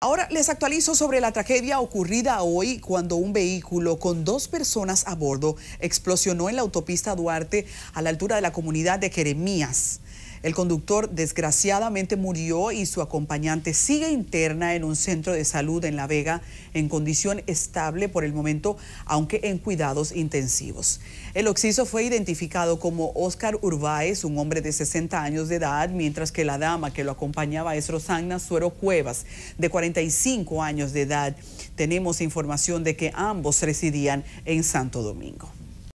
Ahora les actualizo sobre la tragedia ocurrida hoy cuando un vehículo con dos personas a bordo explosionó en la autopista Duarte a la altura de la comunidad de Jeremías. El conductor desgraciadamente murió y su acompañante sigue interna en un centro de salud en La Vega en condición estable por el momento, aunque en cuidados intensivos. El occiso fue identificado como Oscar Urbáez, un hombre de 60 años de edad, mientras que la dama que lo acompañaba es Rosana Suero Cuevas, de 45 años de edad. Tenemos información de que ambos residían en Santo Domingo.